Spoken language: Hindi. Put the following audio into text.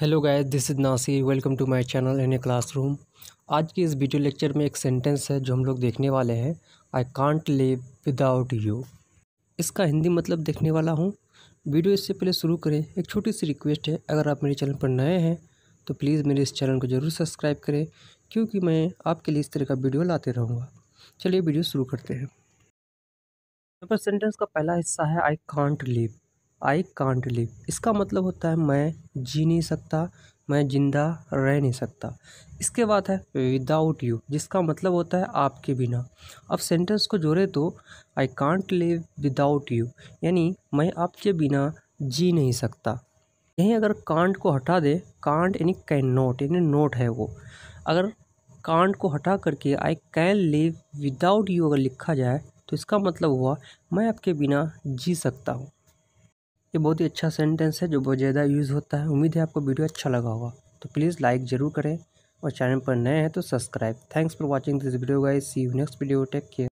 हेलो गाइस दिस इज़ नासी welcome to my channel in a classroom आज के इस वीडियो लेक्चर में एक सेंटेंस है जो हम लोग देखने वाले हैं I can't live without you इसका हिंदी मतलब देखने वाला हूँ वीडियो इससे पहले शुरू करें एक छोटी सी रिक्वेस्ट है अगर आप मेरे चैनल पर नए हैं तो प्लीज़ मेरे इस चैनल को ज़रूर सब्सक्राइब करें क्योंकि मैं आपके लिए इस तरह का वीडियो लाते रहूँगा चलिए वीडियो शुरू करते हैं सेंटेंस का पहला हिस्सा है I can't live I can't live इसका मतलब होता है मैं जी नहीं सकता मैं ज़िंदा रह नहीं सकता इसके बाद है विदाउट यू जिसका मतलब होता है आपके बिना अब सेंटेंस को जोड़े तो I can't live without you यानी मैं आपके बिना जी नहीं सकता यहीं अगर कांट को हटा दे कांट यानी कैन नोट यानी नोट है वो अगर कांट को हटा करके I can live without you अगर लिखा जाए तो इसका मतलब हुआ मैं आपके बिना जी सकता हूँ ये बहुत ही अच्छा सेंटेंस है जो बहुत ज़्यादा यूज़ होता है उम्मीद है आपको वीडियो अच्छा लगा होगा तो प्लीज़ लाइक ज़रूर करें और चैनल पर नए हैं तो subscribe thanks for watching this video guys see you next video take care